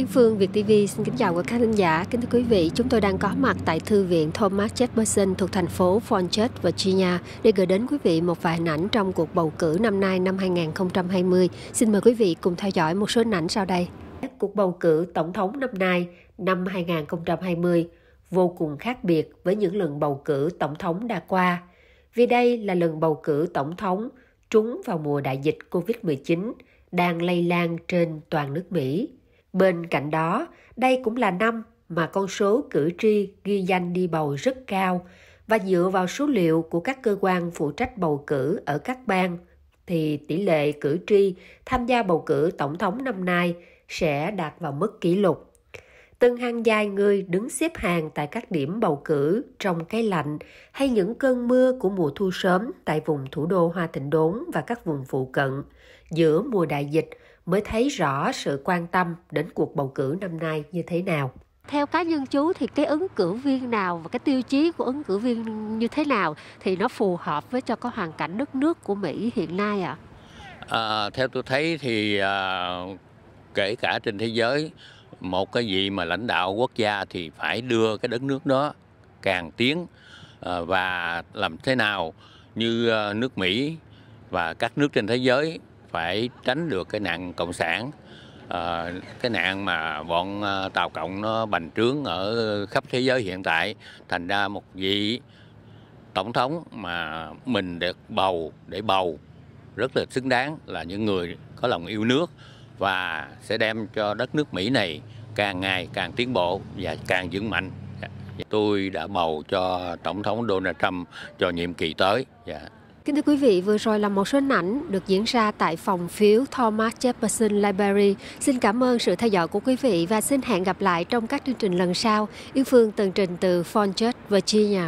Yến Phương, Việt TV xin kính chào các khán giả. Kính thưa quý vị, chúng tôi đang có mặt tại Thư viện Thomas Jefferson thuộc thành phố Fonchurch, Virginia để gửi đến quý vị một vài ảnh trong cuộc bầu cử năm nay năm 2020. Xin mời quý vị cùng theo dõi một số ảnh sau đây. Cuộc bầu cử tổng thống năm nay, năm 2020, vô cùng khác biệt với những lần bầu cử tổng thống đã qua, vì đây là lần bầu cử tổng thống trúng vào mùa đại dịch COVID-19 đang lây lan trên toàn nước Mỹ Bên cạnh đó, đây cũng là năm mà con số cử tri ghi danh đi bầu rất cao và dựa vào số liệu của các cơ quan phụ trách bầu cử ở các bang thì tỷ lệ cử tri tham gia bầu cử tổng thống năm nay sẽ đạt vào mức kỷ lục. Từng hàng dài người đứng xếp hàng tại các điểm bầu cử trong cái lạnh hay những cơn mưa của mùa thu sớm tại vùng thủ đô Hoa Thịnh Đốn và các vùng phụ cận giữa mùa đại dịch – mới thấy rõ sự quan tâm đến cuộc bầu cử năm nay như thế nào theo cá nhân chú thì cái ứng cử viên nào và cái tiêu chí của ứng cử viên như thế nào thì nó phù hợp với cho cái hoàn cảnh đất nước của Mỹ hiện nay ạ? À? À, theo tôi thấy thì à, kể cả trên thế giới một cái gì mà lãnh đạo quốc gia thì phải đưa cái đất nước đó càng tiến à, và làm thế nào như à, nước Mỹ và các nước trên thế giới phải tránh được cái nạn cộng sản ờ, cái nạn mà bọn ờ, tàu cộng nó bành trướng ở khắp thế giới hiện tại thành ra một vị tổng thống mà mình được bầu để bầu rất là xứng đáng là những người có lòng yêu nước và sẽ đem cho đất nước Mỹ này càng ngày càng tiến bộ và càng vững mạnh. Dạ, tôi đã bầu cho Tổng thống Donald Trump cho nhiệm kỳ tới. Yeah. Dạ. Kính thưa quý vị, vừa rồi là một số ảnh được diễn ra tại phòng phiếu Thomas Jefferson Library. Xin cảm ơn sự theo dõi của quý vị và xin hẹn gặp lại trong các chương trình lần sau. Yêu Phương tường trình từ Fonchurch, Virginia.